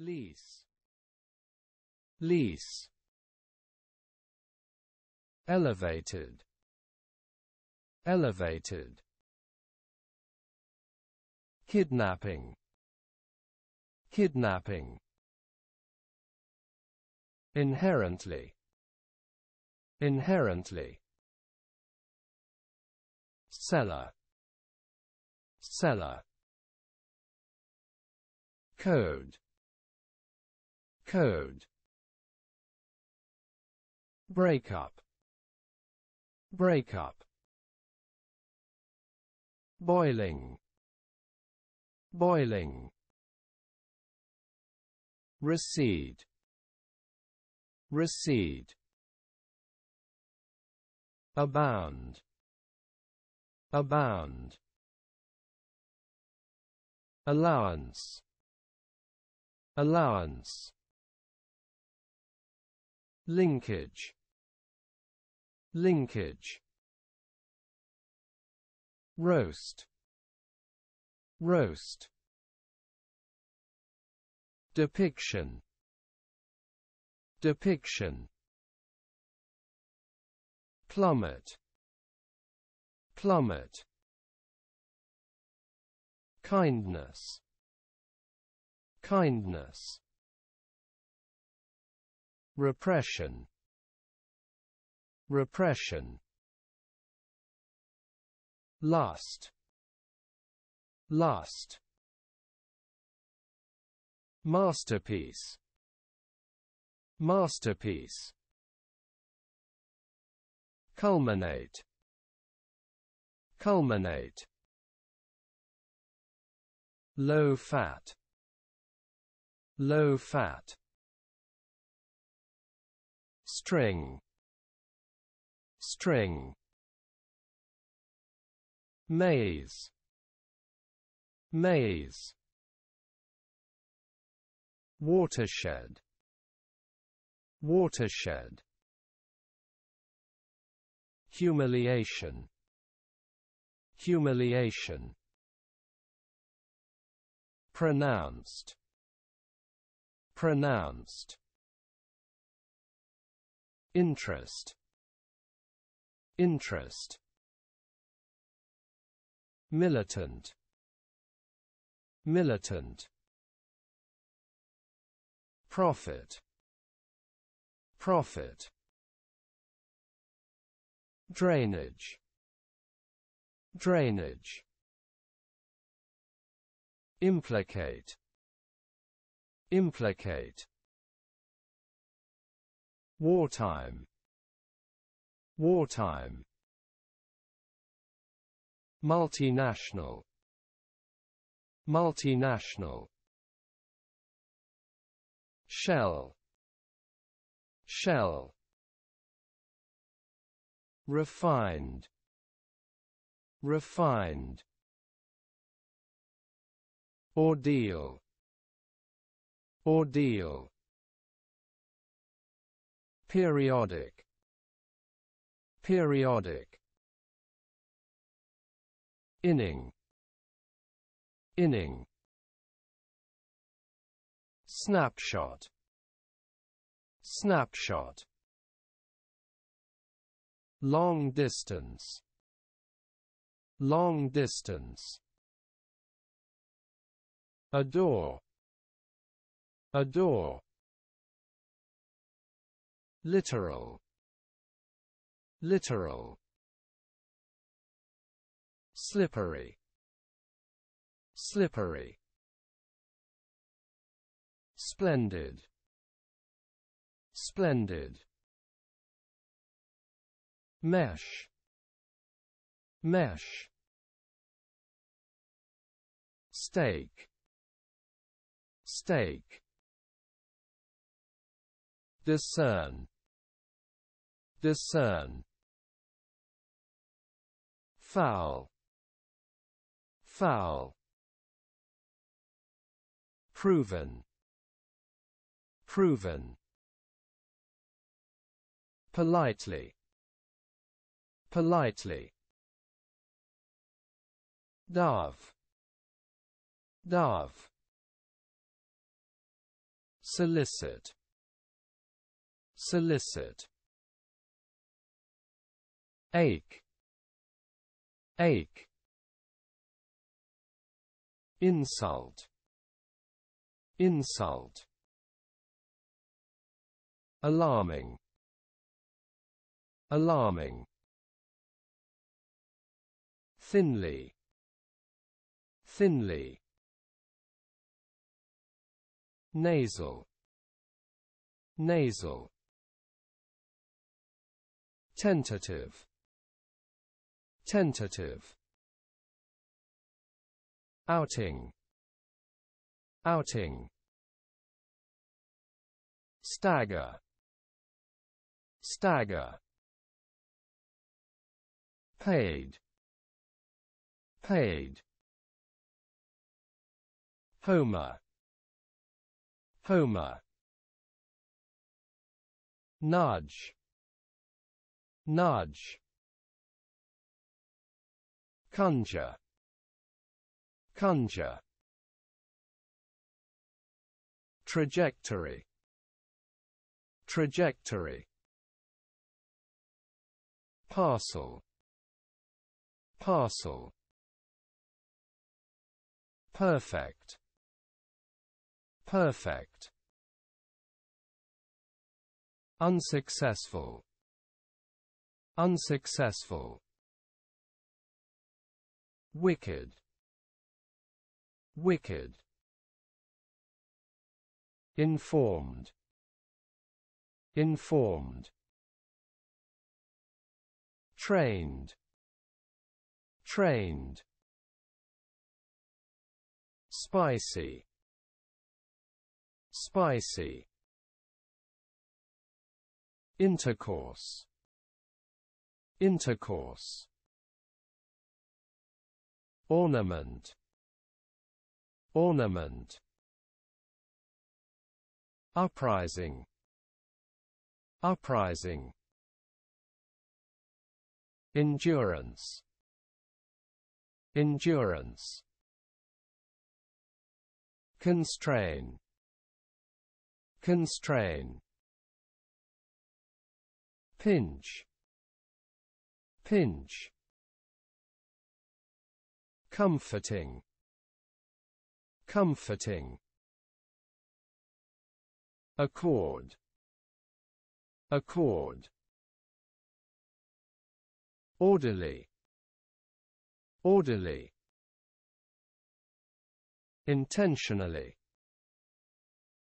lease lease elevated elevated kidnapping kidnapping inherently inherently seller seller code code break up break up boiling boiling recede recede abound abound allowance allowance linkage linkage roast roast depiction depiction plummet plummet kindness kindness repression repression lust lust masterpiece masterpiece culminate culminate low fat low fat string string maze maze watershed watershed humiliation humiliation pronounced pronounced interest interest militant militant profit profit drainage drainage implicate implicate wartime wartime multinational multinational shell shell refined refined ordeal ordeal periodic periodic inning inning snapshot snapshot long distance long distance adore adore literal literal slippery slippery splendid splendid mesh mesh Steak. Steak. discern discern foul foul proven proven politely politely dove dove solicit solicit ache ache insult insult alarming alarming thinly thinly nasal nasal tentative tentative outing outing stagger stagger paid paid homer homer nudge nudge conjure conjure trajectory trajectory parcel parcel perfect perfect unsuccessful unsuccessful wicked wicked informed informed trained trained spicy spicy intercourse intercourse ornament ornament uprising uprising endurance endurance constrain constrain pinch pinch comforting comforting accord accord orderly orderly intentionally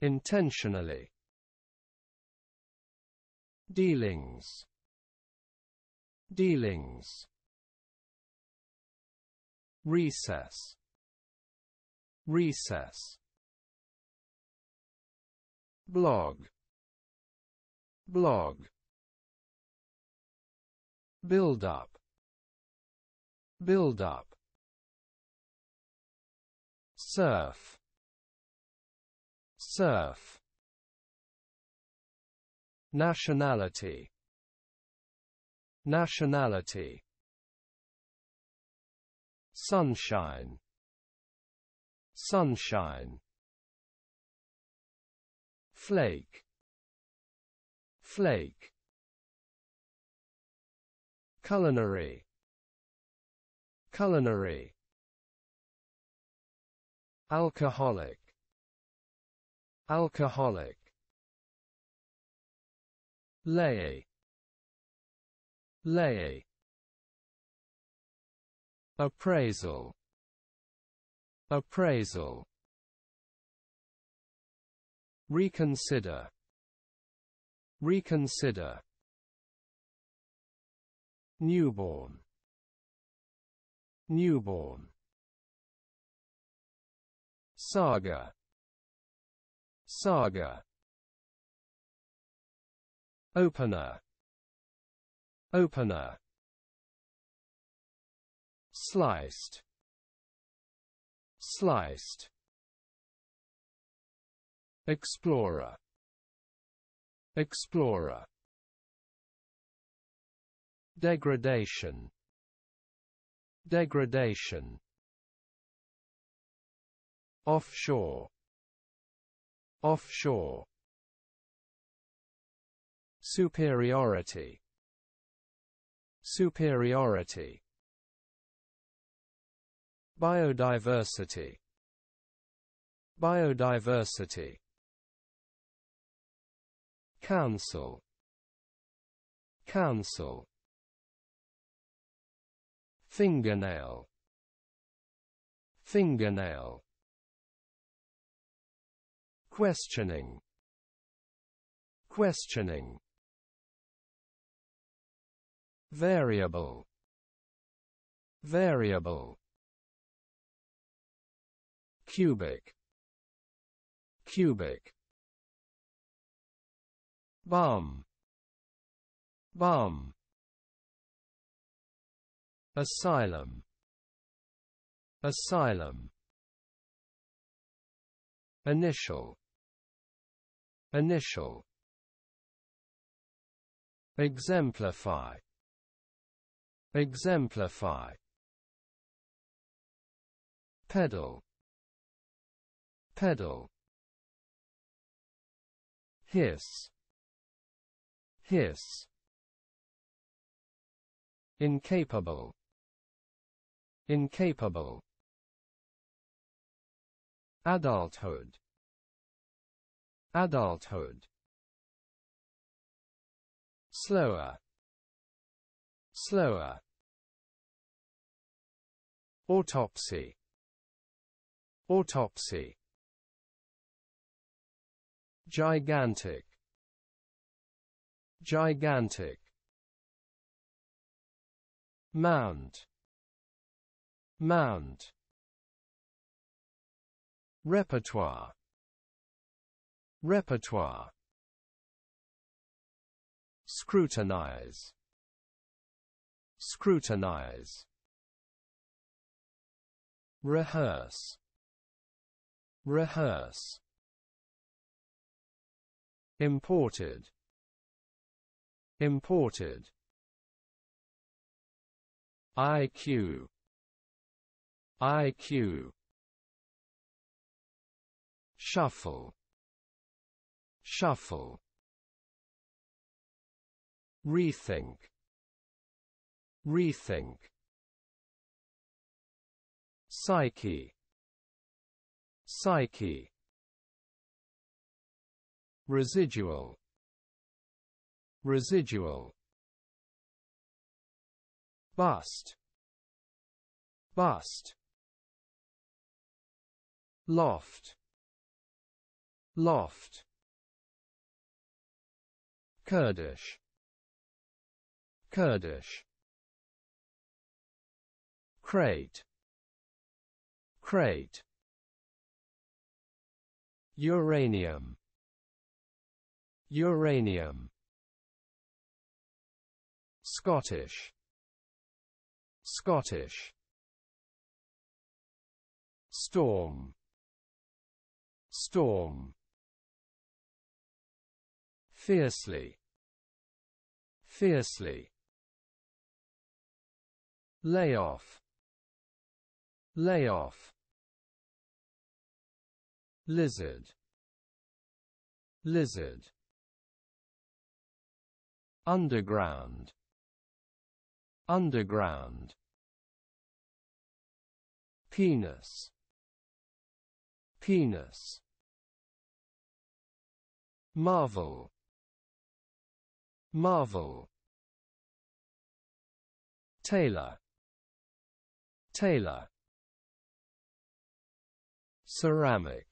intentionally dealings dealings recess recess blog blog build up build up surf surf nationality nationality sunshine sunshine flake flake culinary culinary alcoholic alcoholic lay lay appraisal appraisal reconsider reconsider newborn newborn saga saga opener opener sliced sliced explorer explorer degradation degradation offshore offshore superiority superiority Biodiversity Biodiversity Council Council Fingernail Fingernail Questioning Questioning Variable Variable cubic cubic bum bum asylum asylum initial initial exemplify exemplify pedal pedal hiss hiss incapable incapable adulthood adulthood slower slower autopsy autopsy gigantic gigantic mount mount repertoire repertoire scrutinize scrutinize rehearse rehearse imported imported IQ IQ shuffle shuffle rethink rethink psyche psyche residual residual bust bust loft loft kurdish kurdish crate crate uranium uranium Scottish Scottish storm storm fiercely fiercely layoff layoff lizard lizard underground underground penis penis marvel marvel Taylor. Taylor. ceramic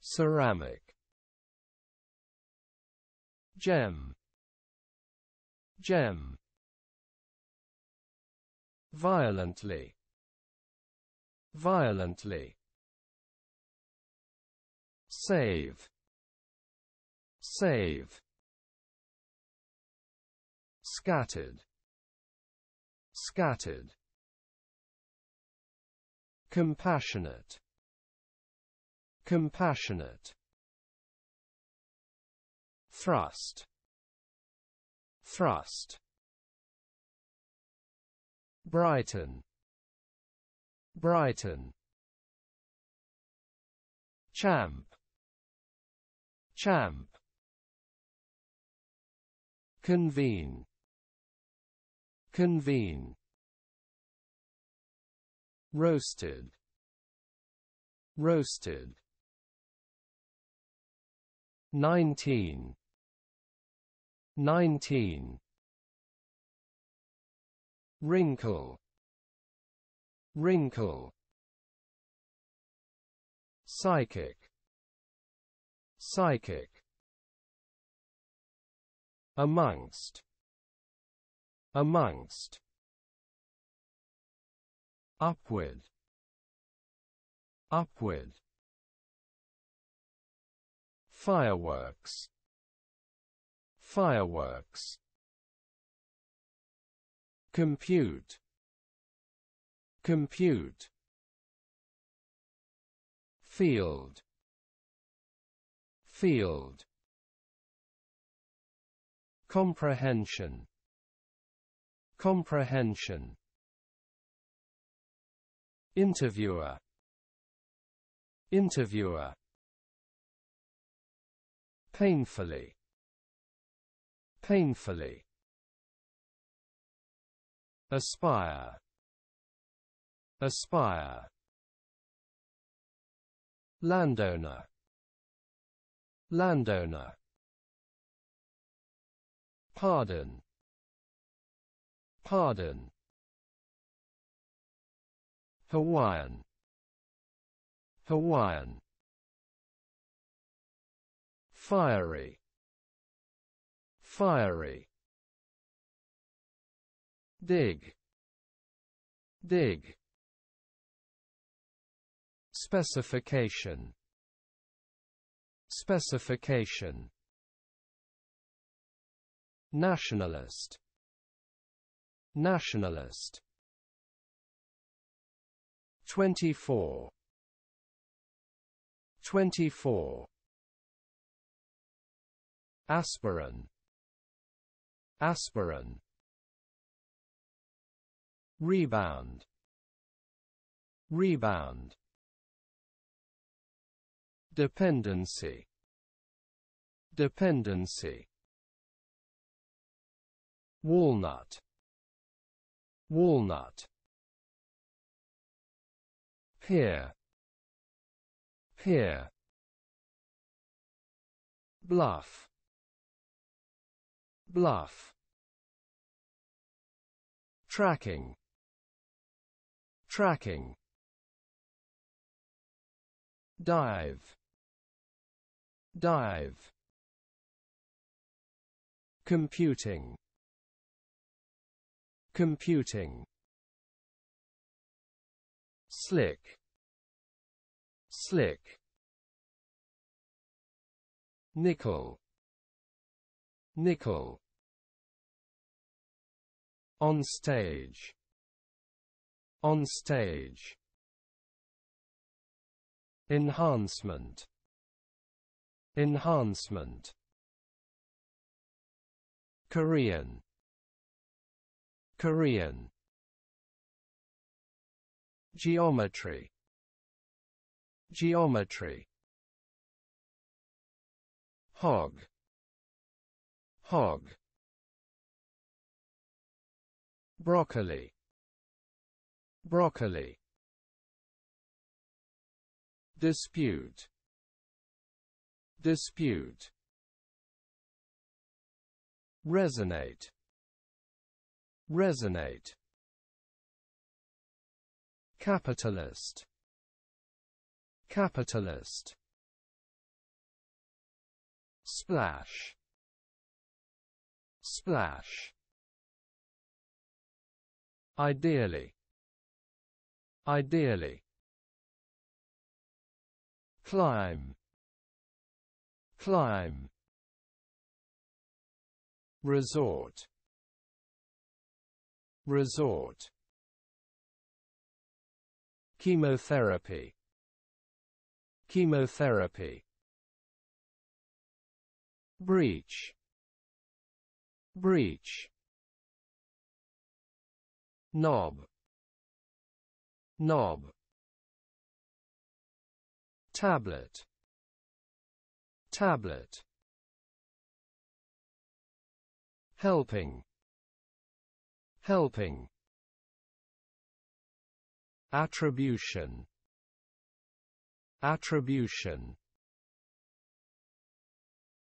ceramic gem Gem. Violently. Violently. Save. Save. Scattered. Scattered. Compassionate. Compassionate. Thrust thrust Brighton Brighton Champ Champ Convene Convene Roasted Roasted 19 19 wrinkle wrinkle psychic psychic amongst amongst upward upward fireworks Fireworks Compute Compute Field Field Comprehension Comprehension Interviewer Interviewer Painfully Painfully. Aspire. Aspire. Landowner. Landowner. Pardon. Pardon. Hawaiian. Hawaiian. Fiery fiery dig dig specification specification nationalist nationalist 24 24 aspirin aspirin rebound rebound dependency dependency walnut walnut peer peer bluff bluff tracking tracking dive dive computing computing slick slick nickel nickel on stage. On stage. Enhancement. Enhancement. Korean. Korean. Geometry. Geometry. Hog. Hog broccoli broccoli dispute dispute resonate resonate capitalist capitalist splash splash Ideally. Ideally. Climb. Climb. Resort. Resort. Chemotherapy. Chemotherapy. Breach. Breach knob knob tablet tablet helping helping attribution attribution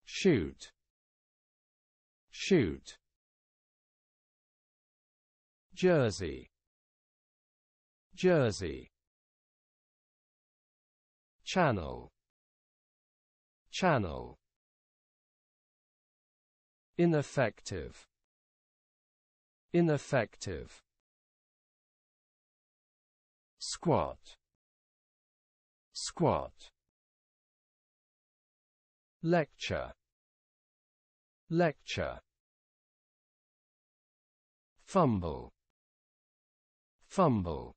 shoot shoot Jersey Jersey Channel Channel Ineffective Ineffective Squat Squat Lecture Lecture Fumble fumble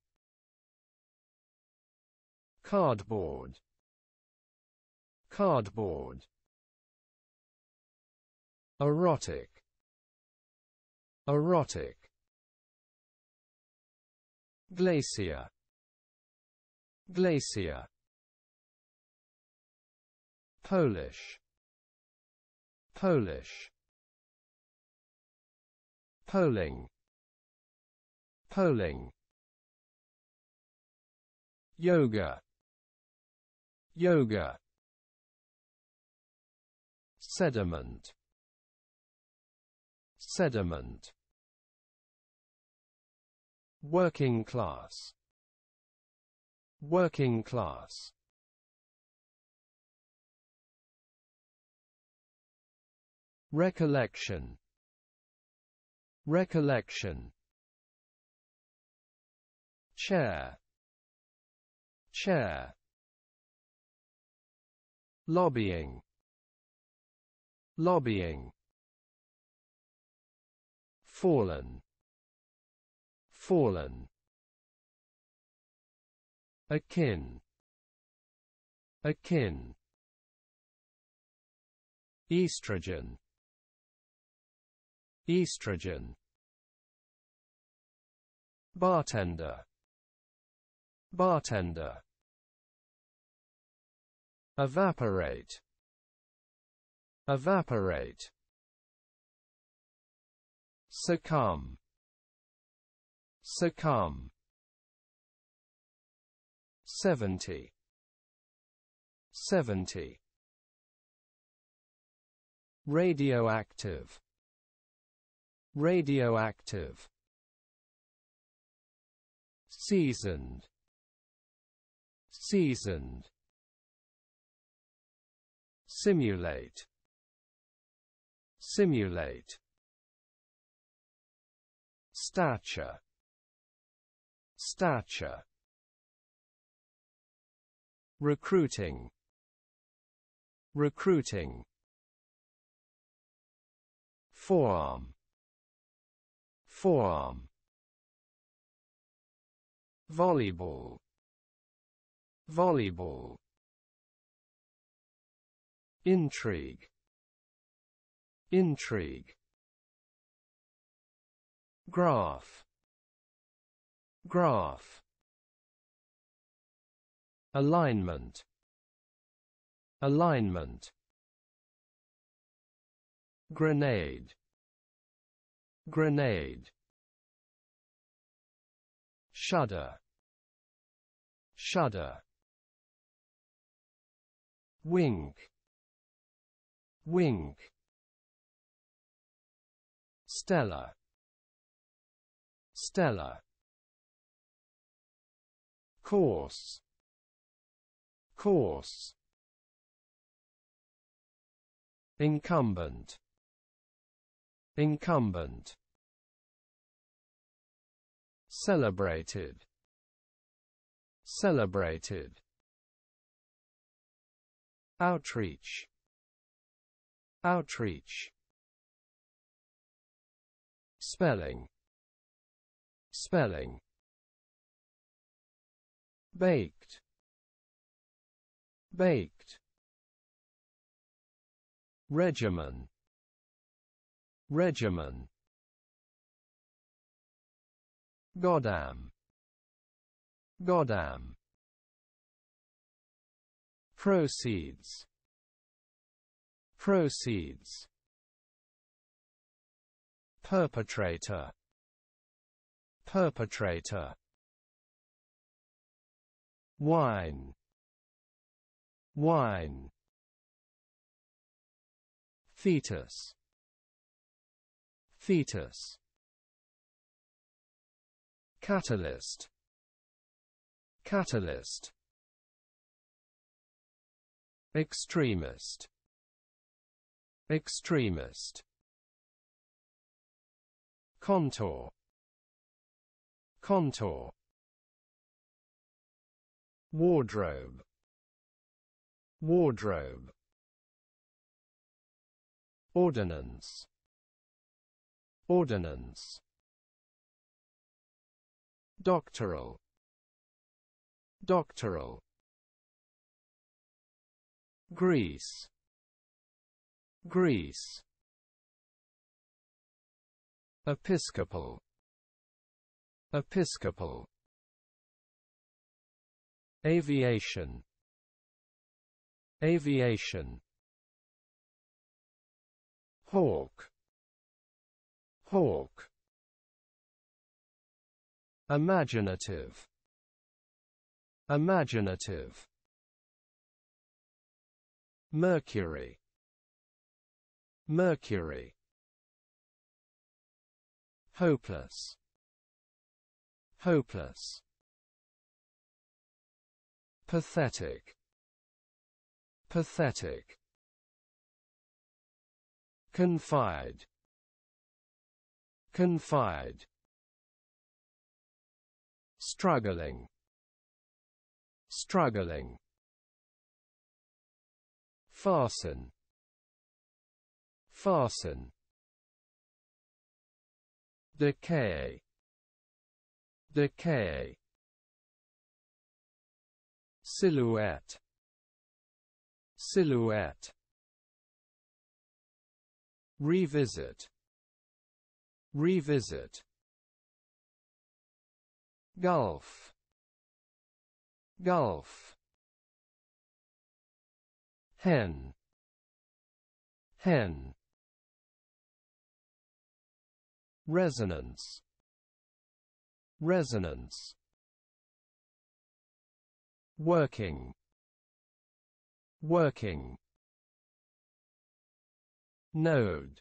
cardboard cardboard erotic erotic glacier glacier Polish Polish Polling Polling yoga yoga sediment sediment working class working class recollection recollection chair chair lobbying lobbying fallen fallen akin akin estrogen estrogen bartender Bartender. Evaporate. Evaporate. Succumb. Succumb. 70. 70. Radioactive. Radioactive. Seasoned seasoned simulate simulate stature stature recruiting recruiting forearm forearm volleyball Volleyball. Intrigue. Intrigue. Graph. Graph. Alignment. Alignment. Grenade. Grenade. Shudder. Shudder wink wink Stella Stella course course incumbent incumbent celebrated celebrated Outreach. Outreach. Spelling. Spelling. Baked. Baked. Regimen. Regimen. Godam. Godam. Proceeds Proceeds Perpetrator Perpetrator Wine Wine Fetus Fetus Catalyst Catalyst extremist extremist contour contour wardrobe wardrobe ordinance ordinance doctoral doctoral Greece Greece Episcopal Episcopal Aviation Aviation Hawk Hawk Imaginative Imaginative Mercury Mercury Hopeless Hopeless Pathetic Pathetic Confide Confide Struggling Struggling Fasten. Fasten. Decay. Decay. Silhouette. Silhouette. Revisit. Revisit. Gulf. Gulf hen hen resonance resonance working working node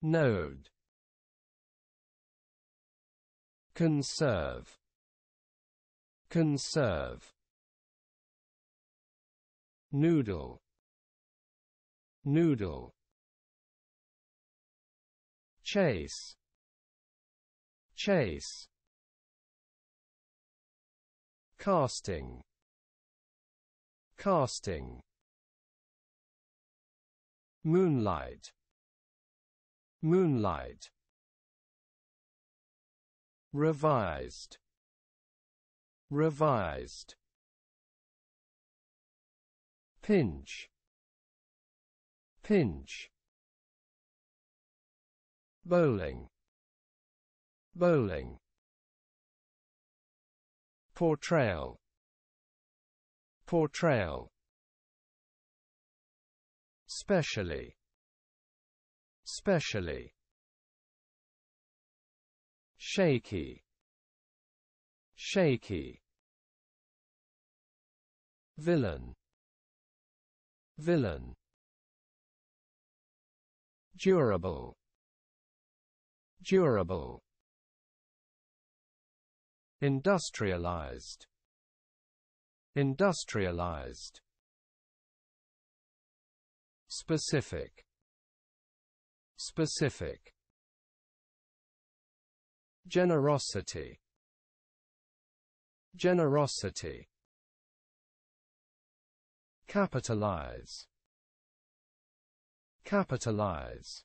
node conserve conserve noodle noodle chase chase casting casting moonlight moonlight revised revised pinch pinch bowling bowling portrayal portrayal specially specially shaky shaky villain Villain Durable Durable Industrialized Industrialized Specific Specific Generosity Generosity capitalize capitalize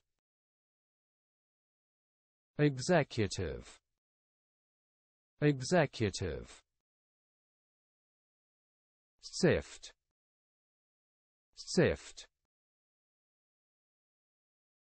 executive executive sift sift